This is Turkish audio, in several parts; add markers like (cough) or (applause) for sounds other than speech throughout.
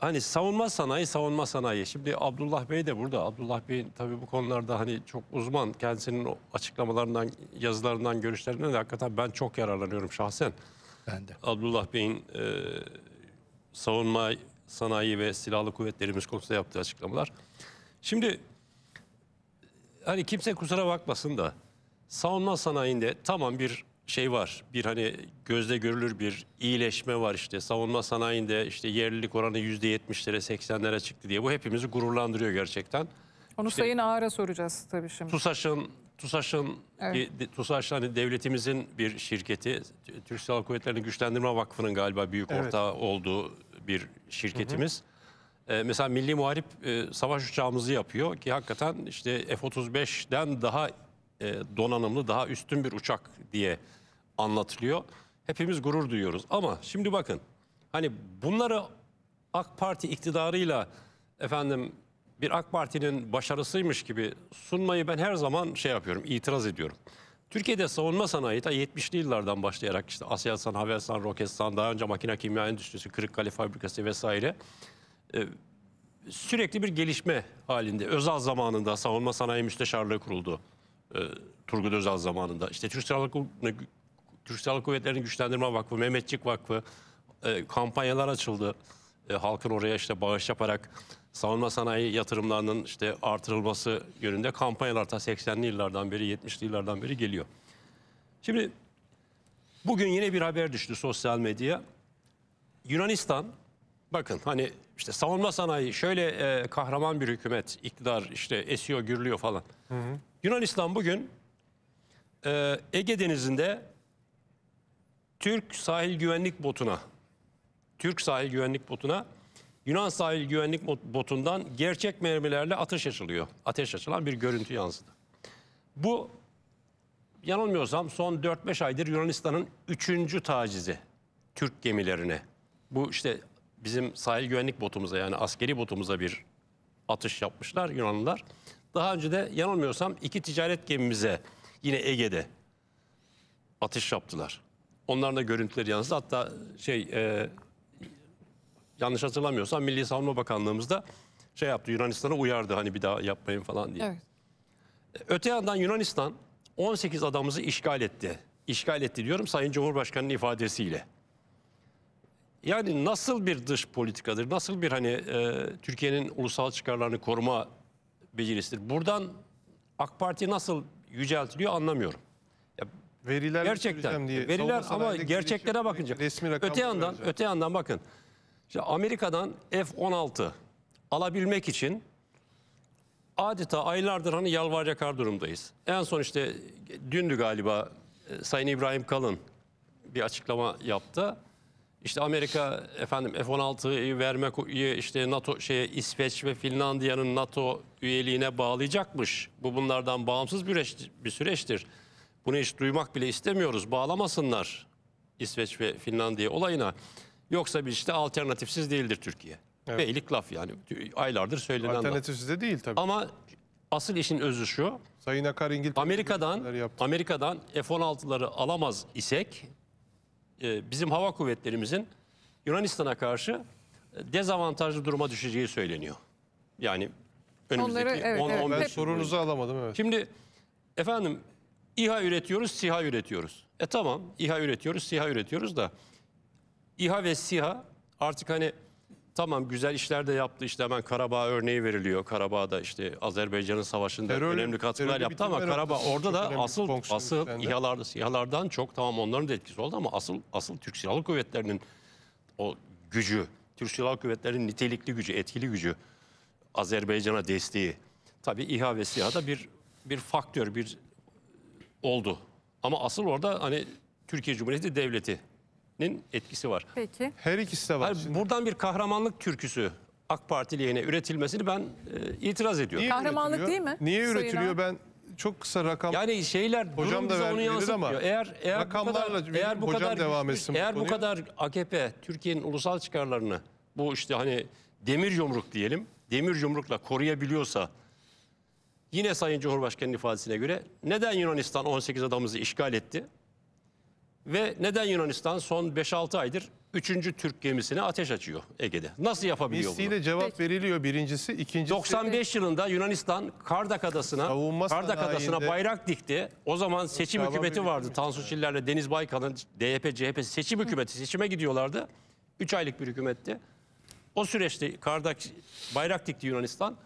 Hani savunma sanayi, savunma sanayi. Şimdi Abdullah Bey de burada. Abdullah Bey tabii bu konularda hani çok uzman. Kendisinin açıklamalarından, yazılarından, görüşlerinden de hakikaten ben çok yararlanıyorum şahsen. Ben de. Abdullah Bey'in e, savunma sanayi ve silahlı kuvvetlerimiz konusunda yaptığı açıklamalar. Şimdi hani kimse kusura bakmasın da savunma sanayinde tamam bir şey var. Bir hani gözle görülür bir iyileşme var işte. Savunma sanayinde işte yerlilik oranı yüzde %70'lere seksenlere çıktı diye. Bu hepimizi gururlandırıyor gerçekten. Onu işte, Sayın Ağar'a soracağız tabii şimdi. TUSAŞ'ın TUSAŞ'ın evet. TUSAŞ hani devletimizin bir şirketi. Türk Silahlı Kuvvetlerini Güçlendirme Vakfı'nın galiba büyük evet. ortağı olduğu bir şirketimiz. Hı hı. Ee, mesela Milli Muharip e, savaş uçağımızı yapıyor ki hakikaten işte F-35'den daha e, donanımlı, daha üstün bir uçak diye anlatılıyor. Hepimiz gurur duyuyoruz. Ama şimdi bakın hani bunları AK Parti iktidarıyla efendim bir AK Parti'nin başarısıymış gibi sunmayı ben her zaman şey yapıyorum, itiraz ediyorum. Türkiye'de savunma sanayi ta 70'li yıllardan başlayarak işte Aselsan, Havelsan, Roketsan, daha önce makine kimya endüstrisi, Kırıkkale fabrikası vesaire e, sürekli bir gelişme halinde. Özal zamanında savunma sanayi müsteşarlığı kuruldu. E, Turgut Özal zamanında. İşte Türk Silahlı Türk Silahlı Kuvvetleri'ni güçlendirme vakfı, Mehmetçik Vakfı e, kampanyalar açıldı. E, halkın oraya işte bağış yaparak savunma sanayi yatırımlarının işte artırılması yönünde kampanyalar ta 80'li yıllardan beri, 70'li yıllardan beri geliyor. Şimdi bugün yine bir haber düştü sosyal medyaya. Yunanistan bakın hani işte savunma sanayi şöyle e, kahraman bir hükümet, iktidar işte esiyor, gürlüyor falan. Hı hı. Yunanistan bugün e, Ege Denizi'nde Türk sahil güvenlik botuna Türk sahil güvenlik botuna Yunan sahil güvenlik botundan gerçek mermilerle ateş açılıyor. Ateş açılan bir görüntü yansıdı. Bu yanılmıyorsam son 4-5 aydır Yunanistan'ın 3. tacizi Türk gemilerine. Bu işte bizim sahil güvenlik botumuza yani askeri botumuza bir atış yapmışlar Yunanlılar. Daha önce de yanılmıyorsam iki ticaret gemimize yine Ege'de atış yaptılar. Onların da görüntüleri yansıdı. Hatta şey e, yanlış hatırlamıyorsam Milli Savunma Bakanlığımız da şey yaptı Yunanistan'a uyardı hani bir daha yapmayın falan diye. Evet. Öte yandan Yunanistan 18 adamımızı işgal etti. İşgal etti diyorum Sayın Cumhurbaşkanı'nın ifadesiyle. Yani nasıl bir dış politikadır, nasıl bir hani e, Türkiye'nin ulusal çıkarlarını koruma becerisidir? Buradan AK Parti nasıl yüceltiliyor anlamıyorum. Veriler Gerçekten. Diye. Veriler ama gerçeklere bakınca. Resmi öte yandan, vereceğim. öte yandan bakın. İşte Amerika'dan F-16 alabilmek için adeta aylardır hani yalvaracak yakar durumdayız. En son işte dündü galiba e, Sayın İbrahim Kalın bir açıklama yaptı. İşte Amerika efendim F-16'yı vermek e, işte NATO şeye İsveç ve Finlandiya'nın NATO üyeliğine bağlayacakmış. Bu bunlardan bağımsız bir, bir süreçtir. Bunu hiç duymak bile istemiyoruz. Bağlamasınlar İsveç ve Finlandiya olayına. Yoksa bir işte alternatifsiz değildir Türkiye. Evet. Beylik laf yani. Aylardır söylenen Alternatifsiz de değil tabii. Ama asıl işin özü şu. Sayın Akar İngiltere Amerika'dan Amerika'dan F-16'ları alamaz isek e, bizim hava kuvvetlerimizin Yunanistan'a karşı e, dezavantajlı duruma düşeceği söyleniyor. Yani önümüzdeki Onları, evet, 10 evet. sorunuzu alamadım evet. Şimdi efendim İHA üretiyoruz, SİHA üretiyoruz. E tamam, İHA üretiyoruz, SİHA üretiyoruz da İHA ve SİHA artık hani tamam güzel işler de yaptı. işte hemen Karabağ örneği veriliyor. Karabağ'da işte Azerbaycan'ın savaşında terör, önemli katkılar yaptı ama Karabağ orada da asıl asıl İHA'larda, SİHA'lardan çok tamam onların da etkisi oldu ama asıl asıl Türk Silahlı Kuvvetleri'nin o gücü, Türk Silahlı Kuvvetleri'nin nitelikli gücü, etkili gücü, Azerbaycan'a desteği. Tabii İHA ve SİHA da bir bir faktör, bir oldu. Ama asıl orada hani Türkiye Cumhuriyeti Devleti'nin etkisi var. Peki. Her ikisi de var. Hayır, buradan bir kahramanlık türküsü AK Partili yine üretilmesini ben e, itiraz ediyorum. Niye Kahramanlık üretiliyor? değil mi? Niye Sayın üretiliyor? Ağabey. Ben çok kısa rakam. Yani şeyler hocam durum da onu yansıtmıyor. Ama eğer eğer rakamlarla bu kadar, eğer bu kadar devam etsin eğer bu, bu kadar AKP Türkiye'nin ulusal çıkarlarını bu işte hani demir yumruk diyelim. Demir yumrukla koruyabiliyorsa Yine Sayın Cumhurbaşkanı'nın ifadesine göre neden Yunanistan 18 adamımızı işgal etti? Ve neden Yunanistan son 5-6 aydır 3. Türk gemisine ateş açıyor Ege'de? Nasıl yapabiliyor bunu? cevap veriliyor birincisi. ikincisi 95 yılında Yunanistan Kardak Adası'na Kardak Adası'na bayrak dikti. O zaman seçim hükümeti vardı. Tansu Çiller'le Deniz Baykal'ın DYP CHP seçim hükümeti seçime gidiyorlardı. 3 aylık bir hükümetti. O süreçte Kardak bayrak dikti Yunanistan.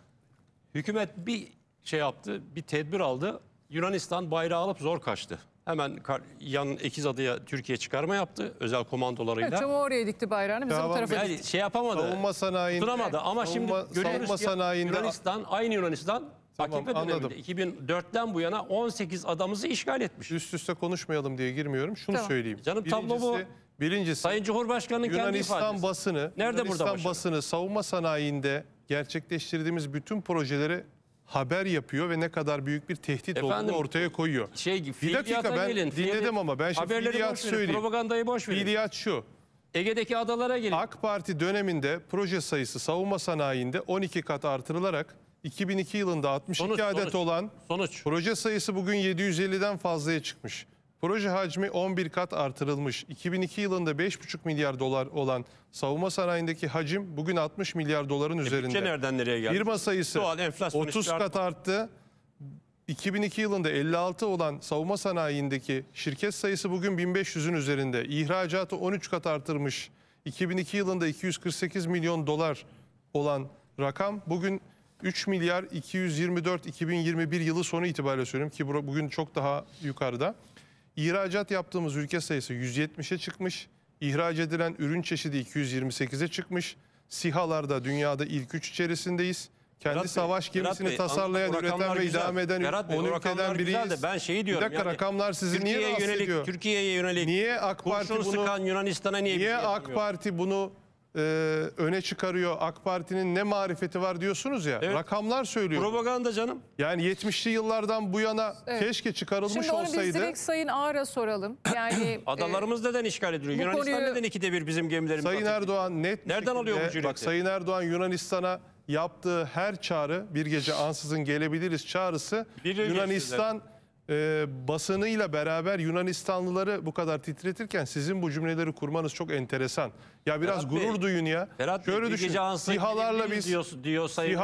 Hükümet bir şey yaptı, bir tedbir aldı. Yunanistan bayrağı alıp zor kaçtı. Hemen yan ekiz adaya Türkiye çıkarma yaptı özel komandolarıyla. Evet, oraya dikti bayrağını bizim Tamam. tarafa Yani şey yapamadı. Savunma sanayi. Tutamadı ama Savunma- şimdi görüyoruz savunma ki Yunanistan aynı Yunanistan Tamam, AKP anladım. döneminde 2004'ten bu yana 18 adamımızı işgal etmiş. Üst üste konuşmayalım diye girmiyorum. Şunu Tamam. söyleyeyim. Canım, tablo bu. Birincisi Sayın Cumhurbaşkanı'nın kendi Yunanistan basını Nerede burada Yunanistan başarı? basını savunma sanayinde gerçekleştirdiğimiz bütün projeleri haber yapıyor ve ne kadar büyük bir tehdit Efendim, olduğunu ortaya koyuyor. Şey, bir dakika ben gelin, dinledim ama ben şimdi fiiliyat söyleyeyim. Propagandayı boş verin. Fiiliyat şu. Ege'deki adalara gelin. AK Parti döneminde proje sayısı savunma sanayinde 12 kat artırılarak 2002 yılında 62 sonuç, adet sonuç, olan sonuç. proje sayısı bugün 750'den fazlaya çıkmış. Proje hacmi 11 kat artırılmış. 2002 yılında 5,5 milyar dolar olan savunma sanayindeki hacim bugün 60 milyar doların e, üzerinde. Bütçe nereden nereye geldi? Firma sayısı Doğal, 30 kat arttı. 2002 yılında 56 olan savunma sanayindeki şirket sayısı bugün 1500'ün üzerinde. İhracatı 13 kat artırmış. 2002 yılında 248 milyon dolar olan rakam bugün 3 milyar 224 2021 yılı sonu itibariyle söylüyorum ki bugün çok daha yukarıda. İhracat yaptığımız ülke sayısı 170'e çıkmış. İhraç edilen ürün çeşidi 228'e çıkmış. SİHA'larda dünyada ilk üç içerisindeyiz. Kendi Berat savaş Bey, gemisini Berat tasarlayan, Bey, üreten ve idame eden Berat 10 Bey, ülkeden biriyiz. Güzel de ben şeyi diyorum. Bir dakika yani, rakamlar sizi Türkiye'ye niye rahatsız yönelik, ediyor? Türkiye'ye yönelik. Niye AK Parti bunu Yunanistan'a niye Niye şey AK Parti bunu e, öne çıkarıyor. AK Parti'nin ne marifeti var diyorsunuz ya. Evet. Rakamlar söylüyor. Propaganda canım. Yani 70'li yıllardan bu yana evet. keşke çıkarılmış Şimdi olsaydı. Şimdi onu biz direkt Sayın Ağar'a soralım. (clears throat) Yani e, Adalarımız e, neden işgal ediliyor? Yunanistan konuyu... neden ikide bir bizim gemilerimiz Sayın atıyor? Erdoğan net Nereden alıyor bu cüreti? Bak Sayın Erdoğan Yunanistan'a yaptığı her çağrı bir gece ansızın gelebiliriz çağrısı bir Yunanistan... Geçtiler e, basınıyla beraber Yunanistanlıları bu kadar titretirken sizin bu cümleleri kurmanız çok enteresan. Ya biraz Ferhat gurur Bey, duyun ya. Ferhat Şöyle düşün. Sihalarla biz diyor, diyor sayın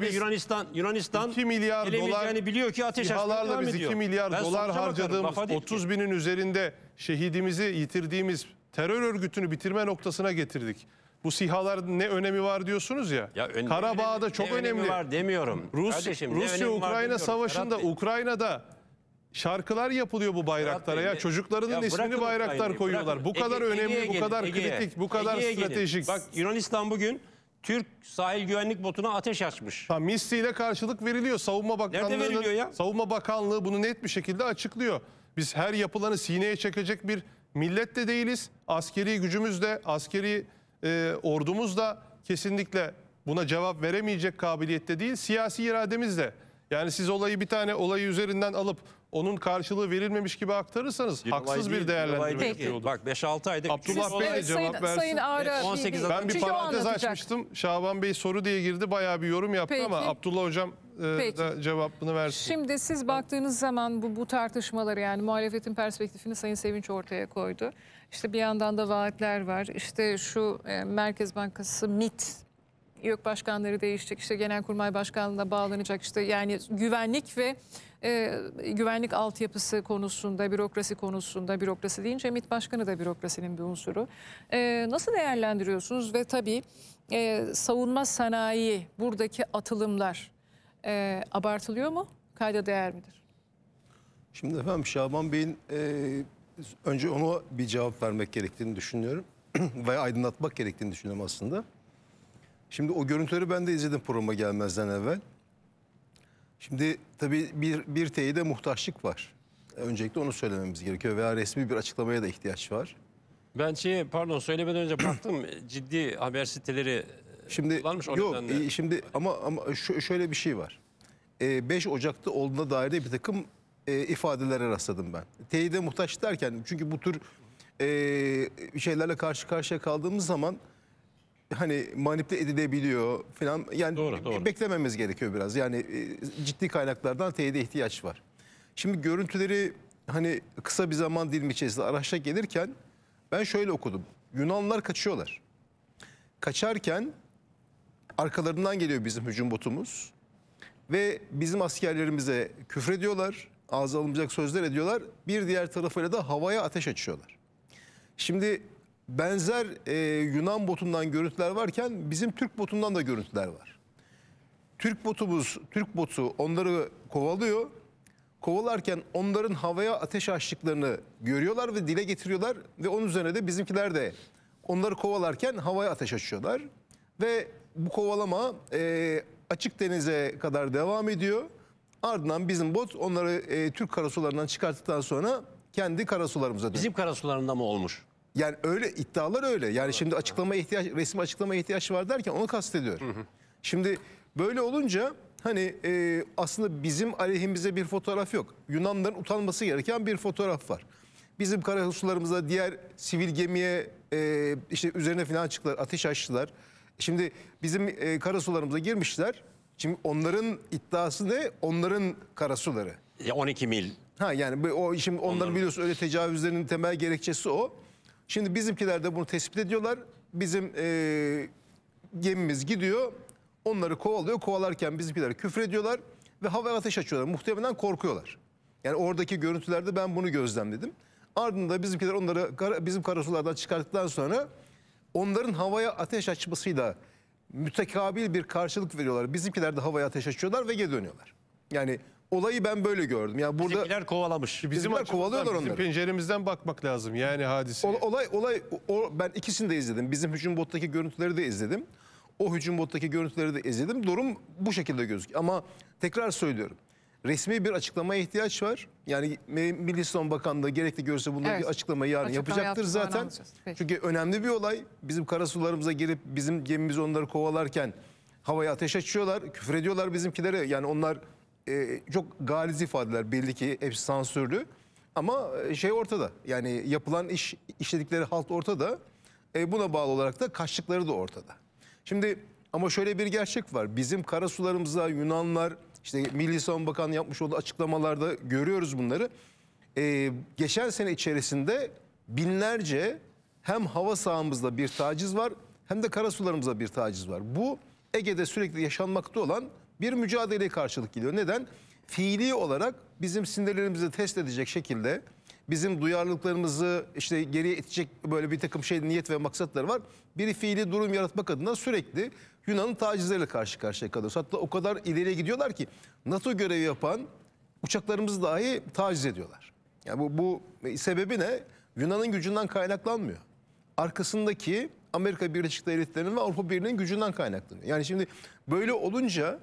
biz Yunanistan Yunanistan 2 milyar dolar Yani biliyor ki ateş SİHA'larla biz 2 milyar ben dolar harcadığımız 30 binin üzerinde şehidimizi yitirdiğimiz terör örgütünü bitirme noktasına getirdik. Bu sihalar ne önemi var diyorsunuz ya. ya Karabağ'da önemi, çok önemli. Önemi var demiyorum. Rus Kardeşim, Rusya Ukrayna savaşında Ukrayna'da şarkılar yapılıyor bu bayraklara ya. Çocuklarının ya ismini bayraklar kaynayı, koyuyorlar. Bırakın. Bu kadar Ege, önemli, bu kadar Ege'ye. kritik, bu kadar stratejik. Gelin. Bak Yunanistan bugün Türk sahil güvenlik botuna ateş açmış. Ha, misliyle karşılık veriliyor. Savunma Bakanlığı veriliyor ya? Savunma Bakanlığı bunu net bir şekilde açıklıyor. Biz her yapılanı sineye çekecek bir millet de değiliz. Askeri gücümüz de, askeri e, ordumuz da kesinlikle buna cevap veremeyecek kabiliyette değil. Siyasi irademiz de yani siz olayı bir tane olayı üzerinden alıp onun karşılığı verilmemiş gibi aktarırsanız haksız bir değerlendirme Peki. Bak 5-6 ayda Abdullah Bey de Sayın- versin. Sayın 18 ben bir Çünkü parantez açmıştım. Şaban Bey soru diye girdi bayağı bir yorum yaptı Peki. ama Abdullah Hocam e, da cevabını versin. Şimdi siz baktığınız zaman bu, bu tartışmaları yani muhalefetin perspektifini Sayın Sevinç ortaya koydu. İşte bir yandan da vaatler var. İşte şu e, Merkez Bankası MIT YÖK başkanları değişecek, işte Genelkurmay Başkanlığı'na bağlanacak işte yani güvenlik ve e, güvenlik altyapısı konusunda, bürokrasi konusunda, bürokrasi deyince MİT Başkanı da bürokrasinin bir unsuru. E, nasıl değerlendiriyorsunuz ve tabii e, savunma sanayi buradaki atılımlar e, abartılıyor mu? Kayda değer midir? Şimdi efendim Şaban Bey'in e, önce ona bir cevap vermek gerektiğini düşünüyorum. (clears throat) ve aydınlatmak gerektiğini düşünüyorum aslında. Şimdi o görüntüleri ben de izledim programa gelmezden evvel. Şimdi tabii bir, bir teyide muhtaçlık var. Öncelikle onu söylememiz gerekiyor veya resmi bir açıklamaya da ihtiyaç var. Ben şey pardon söylemeden önce baktım (clears throat) ciddi haber siteleri e, şimdi varmış yok nedenle. şimdi ama ama şöyle bir şey var. E, 5 Ocak'ta olduğuna dair de bir takım e, ifadelere rastladım ben. Teyide muhtaç derken çünkü bu tür e, şeylerle karşı karşıya kaldığımız zaman hani manipüle edilebiliyor falan. Yani doğru, doğru. beklememiz gerekiyor biraz. Yani e, ciddi kaynaklardan teyide ihtiyaç var. Şimdi görüntüleri hani kısa bir zaman dilimi içerisinde araçla gelirken ben şöyle okudum. Yunanlılar kaçıyorlar. Kaçarken arkalarından geliyor bizim hücum botumuz. Ve bizim askerlerimize küfrediyorlar. Ağza alınmayacak sözler ediyorlar. Bir diğer tarafıyla da havaya ateş açıyorlar. Şimdi benzer e, Yunan botundan görüntüler varken bizim Türk botundan da görüntüler var. Türk botumuz, Türk botu onları kovalıyor. Kovalarken onların havaya ateş açtıklarını görüyorlar ve dile getiriyorlar ve onun üzerine de bizimkiler de onları kovalarken havaya ateş açıyorlar ve bu kovalama e, açık denize kadar devam ediyor. Ardından bizim bot onları e, Türk karasularından çıkarttıktan sonra kendi karasularımıza dönüyor. Bizim karasularında mı olmuş? Yani öyle iddialar öyle. Yani evet, şimdi açıklama ihtiyaç resmi açıklama ihtiyaç var derken onu kastediyor. Hı hı. Şimdi böyle olunca hani e, aslında bizim aleyhimize bir fotoğraf yok. Yunanların utanması gereken bir fotoğraf var. Bizim karasularımıza diğer sivil gemiye e, işte üzerine falan çıktılar, ateş açtılar. Şimdi bizim e, karasularımıza girmişler. Şimdi onların iddiası ne? Onların karasuları. Ya 12 mil. Ha yani o şimdi onların, onların biliyorsun öyle tecavüzlerin temel gerekçesi o. Şimdi bizimkiler de bunu tespit ediyorlar. Bizim e, gemimiz gidiyor. Onları kovalıyor. Kovalarken bizimkiler küfür ediyorlar ve havaya ateş açıyorlar. Muhtemelen korkuyorlar. Yani oradaki görüntülerde ben bunu gözlemledim. Ardından bizimkiler onları bizim karasulardan çıkarttıktan sonra onların havaya ateş açmasıyla mütekabil bir karşılık veriyorlar. Bizimkiler de havaya ateş açıyorlar ve geri dönüyorlar. Yani olayı ben böyle gördüm. Ya yani burada bizimkiler kovalamış. bizimler bizimkiler kovalıyorlar onu. Bizim penceremizden bakmak lazım yani hadise. Ol, olay olay o, ben ikisini de izledim. Bizim hücum bottaki görüntüleri de izledim. O hücum bottaki görüntüleri de izledim. Durum bu şekilde gözüküyor. Ama tekrar söylüyorum. Resmi bir açıklamaya ihtiyaç var. Yani Milli Savunma Bakanı da gerekli görse bunun evet. bir açıklamayı yarın Açıklama yapacaktır zaten. Çünkü önemli bir olay. Bizim karasularımıza girip bizim gemimiz onları kovalarken havaya ateş açıyorlar. Küfür ediyorlar bizimkilere. Yani onlar e, çok galiz ifadeler belli ki hepsi sansürlü. Ama e, şey ortada yani yapılan iş işledikleri halt ortada. E, buna bağlı olarak da kaçtıkları da ortada. Şimdi ama şöyle bir gerçek var. Bizim karasularımıza Yunanlar işte Milli Savunma Bakanı yapmış olduğu açıklamalarda görüyoruz bunları. E, geçen sene içerisinde binlerce hem hava sahamızda bir taciz var hem de karasularımıza bir taciz var. Bu Ege'de sürekli yaşanmakta olan bir mücadeleye karşılık geliyor. Neden? Fiili olarak bizim sinirlerimizi test edecek şekilde bizim duyarlılıklarımızı işte geriye itecek böyle bir takım şey niyet ve maksatları var. Biri fiili durum yaratmak adına sürekli Yunan'ın tacizleriyle karşı karşıya kalıyoruz. Hatta o kadar ileriye gidiyorlar ki NATO görevi yapan uçaklarımızı dahi taciz ediyorlar. Yani bu, bu sebebi ne? Yunan'ın gücünden kaynaklanmıyor. Arkasındaki Amerika Birleşik Devletleri'nin ve Avrupa Birliği'nin gücünden kaynaklanıyor. Yani şimdi böyle olunca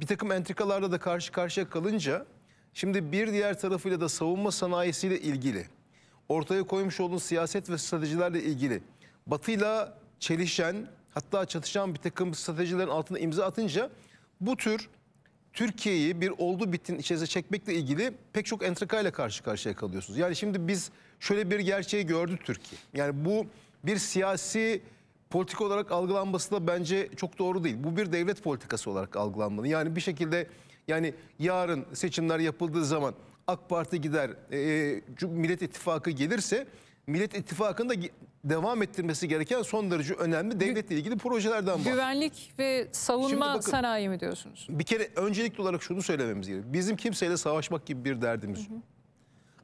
bir takım entrikalarla da karşı karşıya kalınca şimdi bir diğer tarafıyla da savunma sanayisiyle ilgili ortaya koymuş olduğu siyaset ve stratejilerle ilgili batıyla çelişen hatta çatışan bir takım stratejilerin altına imza atınca bu tür Türkiye'yi bir oldu bittin içerisine çekmekle ilgili pek çok entrikayla karşı karşıya kalıyorsunuz. Yani şimdi biz şöyle bir gerçeği gördü Türkiye. Yani bu bir siyasi politik olarak algılanması da bence çok doğru değil. Bu bir devlet politikası olarak algılanmalı. Yani bir şekilde yani yarın seçimler yapıldığı zaman AK Parti gider, e, e Millet İttifakı gelirse Millet İttifakı'nın devam ettirmesi gereken son derece önemli devletle ilgili projelerden bahsediyor. Güvenlik ve savunma bakın, sanayi mi diyorsunuz? Bir kere öncelikli olarak şunu söylememiz gerekiyor. Bizim kimseyle savaşmak gibi bir derdimiz yok.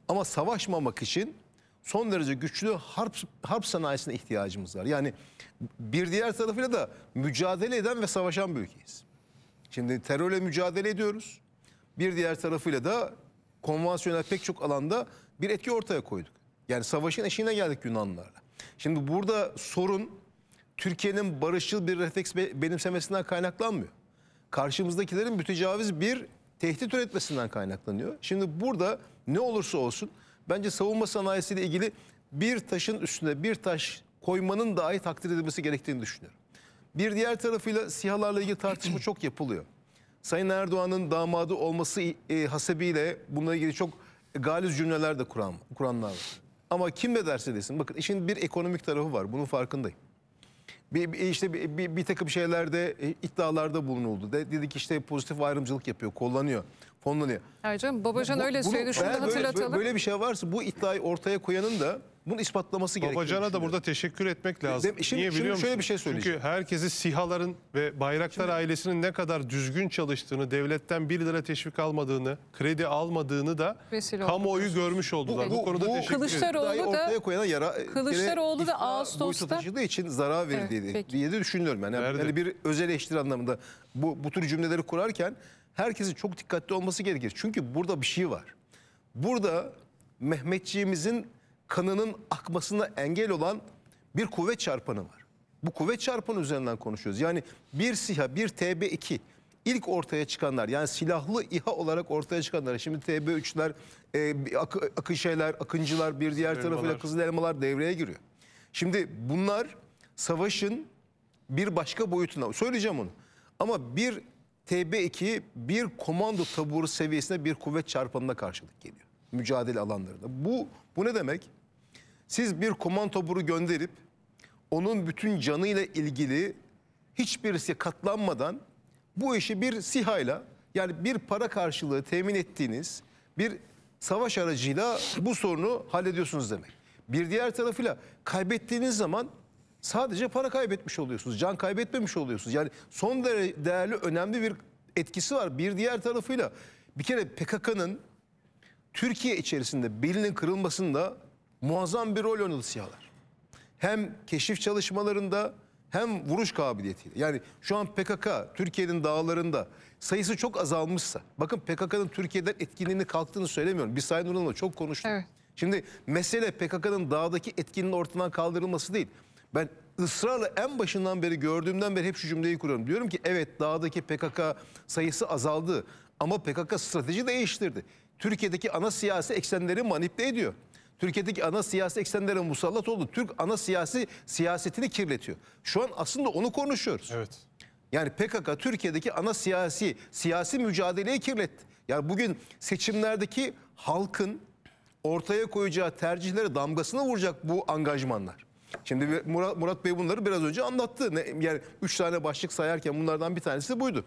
Ama savaşmamak için son derece güçlü harp, harp sanayisine ihtiyacımız var. Yani bir diğer tarafıyla da mücadele eden ve savaşan bir ülkeyiz. Şimdi terörle mücadele ediyoruz. Bir diğer tarafıyla da konvansiyonel pek çok alanda bir etki ortaya koyduk. Yani savaşın eşiğine geldik Yunanlılarla. Şimdi burada sorun Türkiye'nin barışçıl bir refleks benimsemesinden kaynaklanmıyor. Karşımızdakilerin mütecaviz bir tehdit üretmesinden kaynaklanıyor. Şimdi burada ne olursa olsun Bence savunma sanayisiyle ilgili bir taşın üstüne bir taş koymanın dahi takdir edilmesi gerektiğini düşünüyorum. Bir diğer tarafıyla sihalarla ilgili tartışma çok yapılıyor. Sayın Erdoğan'ın damadı olması e, hasebiyle bununla ilgili çok galiz cümleler de kuran, kuranlar var. Ama kim ne derse desin bakın işin bir ekonomik tarafı var bunun farkındayım. Bir, bir işte bir, bir, bir takım şeylerde e, iddialarda bulunuldu. De, dedi ki işte pozitif ayrımcılık yapıyor, kullanıyor fonlanıyor. Hayır canım Babacan bu, öyle bunu, söyledi şunu hatırlatalım. Böyle bir şey varsa bu iddiayı ortaya koyanın da bunun ispatlaması gerekiyor. Babacan'a da burada teşekkür etmek lazım. De, şimdi, Niye biliyor musun? şöyle bir şey söyleyeceğim. Çünkü herkesi sihaların ve bayraklar şimdi, ailesinin ne kadar düzgün çalıştığını, devletten 1 lira teşvik almadığını, kredi almadığını da Vesile kamuoyu oldu. görmüş oldular. Bu, bu, bu konuda bu, teşekkür Kılıçdaroğlu ederim. da, ortaya koyana yara, e, Kılıçdaroğlu da Ağustos'ta için zarar verildiğini evet, diye de düşünüyorum. Yani, yani bir özel eleştiri anlamında bu, bu tür cümleleri kurarken herkesin çok dikkatli olması gerekir. Çünkü burada bir şey var. Burada Mehmetçiğimizin kanının akmasına engel olan bir kuvvet çarpanı var. Bu kuvvet çarpanı üzerinden konuşuyoruz. Yani bir SİHA, bir TB2 ilk ortaya çıkanlar yani silahlı İHA olarak ortaya çıkanlar. Şimdi TB3'ler, e, ak akışeler, akıncılar bir diğer elmalar. tarafıyla kızıl elmalar devreye giriyor. Şimdi bunlar savaşın bir başka boyutuna söyleyeceğim onu. Ama bir TB2 bir komando taburu seviyesinde bir kuvvet çarpanına karşılık geliyor. Mücadele alanlarında. Bu, bu ne demek? Siz bir komando taburu gönderip onun bütün canıyla ilgili hiçbirisi katlanmadan bu işi bir sihayla yani bir para karşılığı temin ettiğiniz bir savaş aracıyla bu sorunu hallediyorsunuz demek. Bir diğer tarafıyla kaybettiğiniz zaman sadece para kaybetmiş oluyorsunuz. Can kaybetmemiş oluyorsunuz. Yani son derece değerli önemli bir etkisi var. Bir diğer tarafıyla bir kere PKK'nın Türkiye içerisinde belinin kırılmasında muazzam bir rol oynadı siyahlar. Hem keşif çalışmalarında hem vuruş kabiliyetiyle. Yani şu an PKK Türkiye'nin dağlarında sayısı çok azalmışsa. Bakın PKK'nın Türkiye'den etkinliğini kalktığını söylemiyorum. Biz Sayın Nurhan'la çok konuştuk. Evet. Şimdi mesele PKK'nın dağdaki etkinin ortadan kaldırılması değil. Ben ısrarla en başından beri gördüğümden beri hep şu cümleyi kuruyorum. Diyorum ki evet dağdaki PKK sayısı azaldı ama PKK strateji değiştirdi. Türkiye'deki ana siyasi eksenleri manipüle ediyor. Türkiye'deki ana siyasi eksenlere musallat oldu. Türk ana siyasi siyasetini kirletiyor. Şu an aslında onu konuşuyoruz. Evet. Yani PKK Türkiye'deki ana siyasi siyasi mücadeleyi kirletti. Yani bugün seçimlerdeki halkın ortaya koyacağı tercihlere damgasını vuracak bu angajmanlar. Şimdi Murat, Murat Bey bunları biraz önce anlattı. Ne, yani üç tane başlık sayarken bunlardan bir tanesi buydu.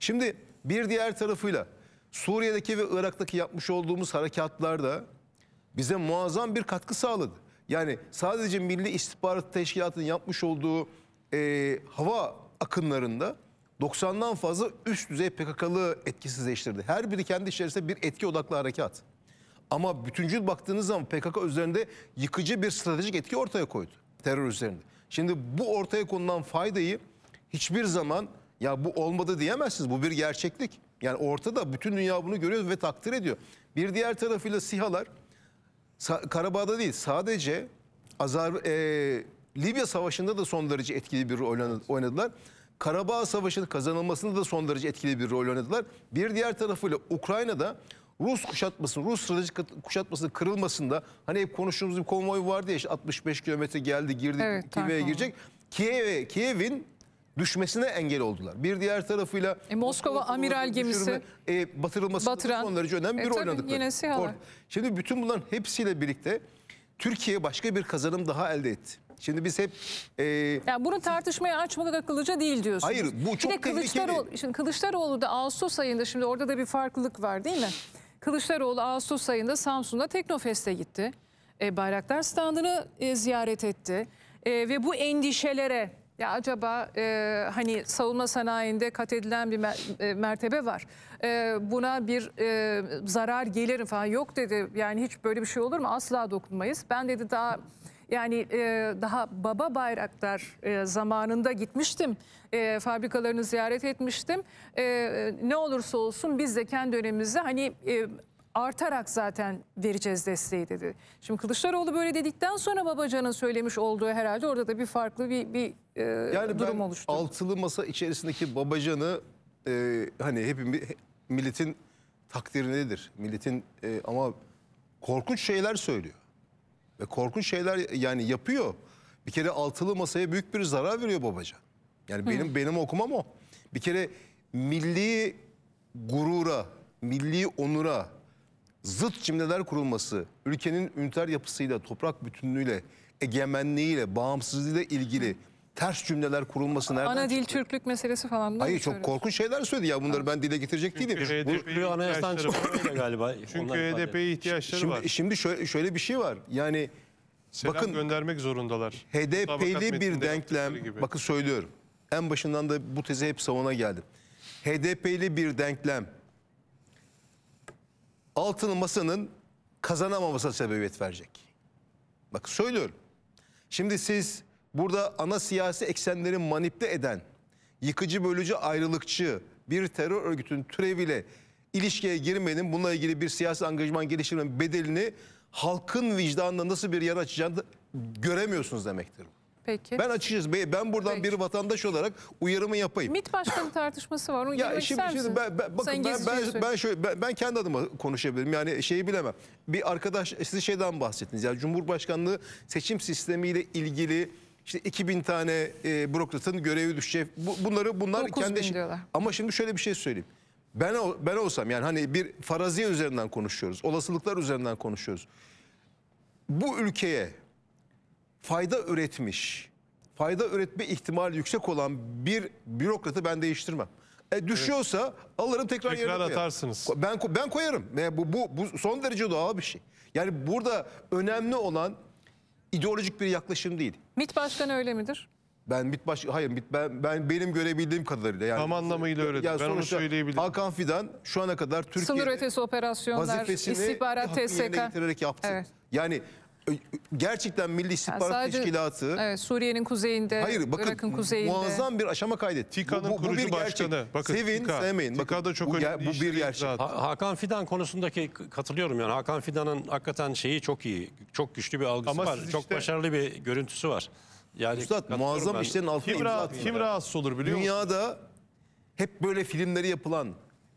Şimdi bir diğer tarafıyla Suriye'deki ve Irak'taki yapmış olduğumuz harekatlarda bize muazzam bir katkı sağladı. Yani sadece Milli İstihbarat Teşkilatı'nın yapmış olduğu e, hava akınlarında 90'dan fazla üst düzey PKK'lı etkisizleştirdi. Her biri kendi içerisinde bir etki odaklı harekat. Ama bütüncül baktığınız zaman PKK üzerinde yıkıcı bir stratejik etki ortaya koydu terör üzerinde. Şimdi bu ortaya konulan faydayı hiçbir zaman ya bu olmadı diyemezsiniz. Bu bir gerçeklik. Yani ortada bütün dünya bunu görüyor ve takdir ediyor. Bir diğer tarafıyla SİHA'lar Karabağ'da değil sadece Azar, e, Libya Savaşı'nda da son derece etkili bir rol oynadılar. Karabağ Savaşı'nın kazanılmasında da son derece etkili bir rol oynadılar. Bir diğer tarafıyla Ukrayna'da Rus kuşatması, Rus stratejik kuşatmasının kırılmasında hani hep konuştuğumuz bir konvoy vardı ya işte 65 kilometre geldi girdi evet, Kiev'e girecek. Kiev'e, Kiev'in düşmesine engel oldular. Bir diğer tarafıyla e, Moskova, amiral gemisi e, batırılması batıran, son derece önemli e, bir e, oynadıkları. Şimdi bütün bunların hepsiyle birlikte Türkiye başka bir kazanım daha elde etti. Şimdi biz hep... E... Yani bunu tartışmaya açmak akıllıca değil diyorsunuz. Hayır bu çok bir de Kılıçdaroğlu, tehlikeli. Şimdi Kılıçdaroğlu da Ağustos ayında şimdi orada da bir farklılık var değil mi? Kılıçdaroğlu Ağustos ayında Samsun'da Teknofest'e gitti. E, Bayraktar standını e, ziyaret etti. E, ve bu endişelere ya acaba e, hani savunma sanayinde kat edilen bir mer e, mertebe var. E, buna bir e, zarar gelir falan yok dedi. Yani hiç böyle bir şey olur mu? Asla dokunmayız. Ben dedi daha yani e, daha baba Bayraktar e, zamanında gitmiştim. E, fabrikalarını ziyaret etmiştim. E, ne olursa olsun biz de kendi dönemimizde hani... E, artarak zaten vereceğiz desteği dedi. Şimdi Kılıçdaroğlu böyle dedikten sonra Babacan'ın söylemiş olduğu herhalde orada da bir farklı bir, bir e, yani durum oluştu. Yani altılı masa içerisindeki Babacan'ı e, hani hepimiz milletin takdirindedir. Milletin e, ama korkunç şeyler söylüyor. Ve korkunç şeyler yani yapıyor. Bir kere altılı masaya büyük bir zarar veriyor babaca Yani benim Hı. benim okumam o. Bir kere milli gurura, milli onura zıt cimleler kurulması, ülkenin üniter yapısıyla, toprak bütünlüğüyle, egemenliğiyle, bağımsızlığıyla ilgili ters cümleler kurulması nereden Ana dil çıktı? Türklük meselesi falan. mı? Hayır çok söylüyorsun. korkunç şeyler söyledi ya bunları ben dile getirecek değilim. Çünkü HDP 'yi ihtiyaçları var. galiba. Çünkü onlar HDP'ye e ihtiyaçları var. Şimdi, şöyle, şöyle bir şey var yani Selam bakın- göndermek zorundalar. HDP'li bir denklem, bakın söylüyorum. En başından da bu teze hep savuna geldim. HDP'li bir denklem altın masanın kazanamaması sebebiyet verecek. Bak söylüyorum. Şimdi siz Burada ana siyasi eksenleri manipüle eden, yıkıcı bölücü ayrılıkçı bir terör örgütünün türeviyle ilişkiye girmenin, bununla ilgili bir siyasi angajman geliştirmenin bedelini halkın vicdanında nasıl bir yer açacağını göremiyorsunuz demektir. Peki. Ben açacağız. Ben buradan Peki. bir vatandaş olarak uyarımı yapayım. MİT Başkanı tartışması var. Onu ya şimdi, ister şimdi ben, ben, bakın ben, ben, ben, şöyle, ben, ben kendi adıma konuşabilirim. Yani şeyi bilemem. Bir arkadaş siz şeyden bahsettiniz. Yani Cumhurbaşkanlığı seçim sistemiyle ilgili işte 2000 tane e, bürokratın görevi düşecek. Bu, bunları bunlar kendi diyorlar. Ama şimdi şöyle bir şey söyleyeyim. Ben ben olsam yani hani bir faraziye üzerinden konuşuyoruz. Olasılıklar üzerinden konuşuyoruz. Bu ülkeye fayda üretmiş, fayda üretme ihtimali yüksek olan bir bürokratı ben değiştirmem. E, düşüyorsa evet. alırım tekrar, tekrar yerine atarsınız. Ben ben koyarım. yani e, bu, bu bu son derece doğal bir şey. Yani burada önemli olan ideolojik bir yaklaşım değil. MİT Başkanı öyle midir? Ben MİT baş hayır MİT ben, ben benim görebildiğim kadarıyla yani tam anlamıyla öyle. Yani ben onu söyleyebilirim. Hakan Fidan şu ana kadar Türkiye sınır ötesi operasyonlar, istihbarat, TSK getirerek yaptı. Evet. Yani gerçekten Milli İstihbarat yani sadece, Teşkilatı evet, Suriye'nin kuzeyinde, Hayır, bakın, Irak'ın kuzeyinde muazzam bir aşama kaydetti. TİKA'nın bu, bu, bir başkanı. Gerçek. Bakın, Sevin, TİKA, sevmeyin. TİKA da çok bu, önemli bu bir gerçek. Hakan Fidan konusundaki katılıyorum yani. Hakan Fidan'ın hakikaten şeyi çok iyi. Çok güçlü bir algısı Ama var. Çok başarılı bir görüntüsü var. Yani Üstad muazzam ben. işlerin altına kim imza rahat, Kim rahatsız olur biliyor musun? Dünyada hep böyle filmleri yapılan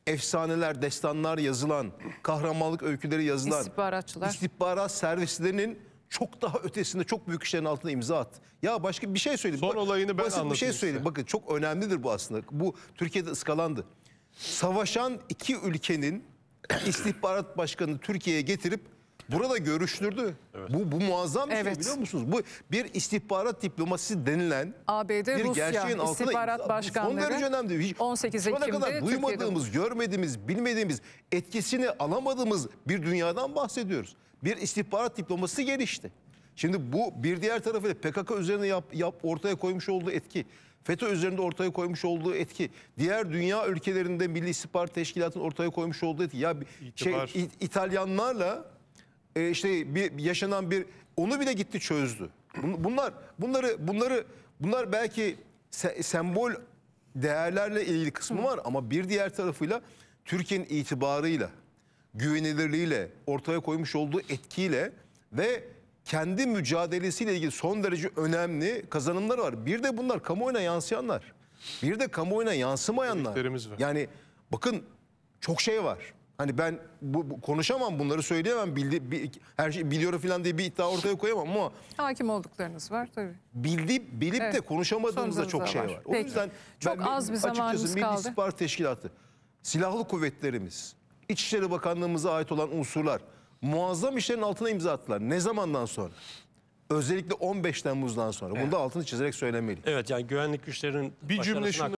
efsaneler, destanlar yazılan, kahramanlık öyküleri yazılan istihbaratçılar. istihbarat servislerinin çok daha ötesinde çok büyük işlerin altına imza at. Ya başka bir şey söyleyeyim. Son Bak, olayını ben anlatayım. Bir şey söyleyeyim. Size. Bakın çok önemlidir bu aslında. Bu Türkiye'de ıskalandı. Savaşan iki ülkenin (clears throat) istihbarat başkanını Türkiye'ye getirip Burada görüşlürdü. Evet. Bu, bu muazzam bir şey evet. şey biliyor musunuz? Bu bir istihbarat diplomasisi denilen ABD, bir Rusya, gerçeğin istihbarat altında, başkanları son derece önemli. Hiç, 18 Ekim'de kadar Türkiye'de duymadığımız, Türkiye'de. görmediğimiz, bilmediğimiz, etkisini alamadığımız bir dünyadan bahsediyoruz. Bir istihbarat diplomasisi gelişti. Şimdi bu bir diğer tarafıyla PKK üzerine yap, yap, ortaya koymuş olduğu etki, FETÖ üzerinde ortaya koymuş olduğu etki, diğer dünya ülkelerinde Milli İstihbarat Teşkilatı'nın ortaya koymuş olduğu etki. Ya şey, İtalyanlarla e, işte bir yaşanan bir onu bile gitti çözdü. Bunlar bunları bunları bunlar belki se sembol değerlerle ilgili kısmı var ama bir diğer tarafıyla Türkiye'nin itibarıyla, güvenilirliğiyle, ortaya koymuş olduğu etkiyle ve kendi mücadelesiyle ilgili son derece önemli kazanımlar var. Bir de bunlar kamuoyuna yansıyanlar. Bir de kamuoyuna yansımayanlar. Yani bakın çok şey var. Hani ben bu, bu konuşamam bunları söyleyemem. Bildi, bi, her şey biliyorum falan diye bir iddia ortaya koyamam ama hakim olduklarınız var tabii. Bildi bilip evet. de konuşamadığımızda çok şey var. var. O yüzden çok ben, az bir zamanımız kaldı. bir İstihbarat Teşkilatı, Silahlı Kuvvetlerimiz, İçişleri Bakanlığımıza ait olan unsurlar muazzam işlerin altına imza attılar. Ne zamandan sonra? Özellikle 15 Temmuz'dan sonra. Evet. Bunu da altını çizerek söylemeli. Evet yani güvenlik güçlerinin bir cümle şunu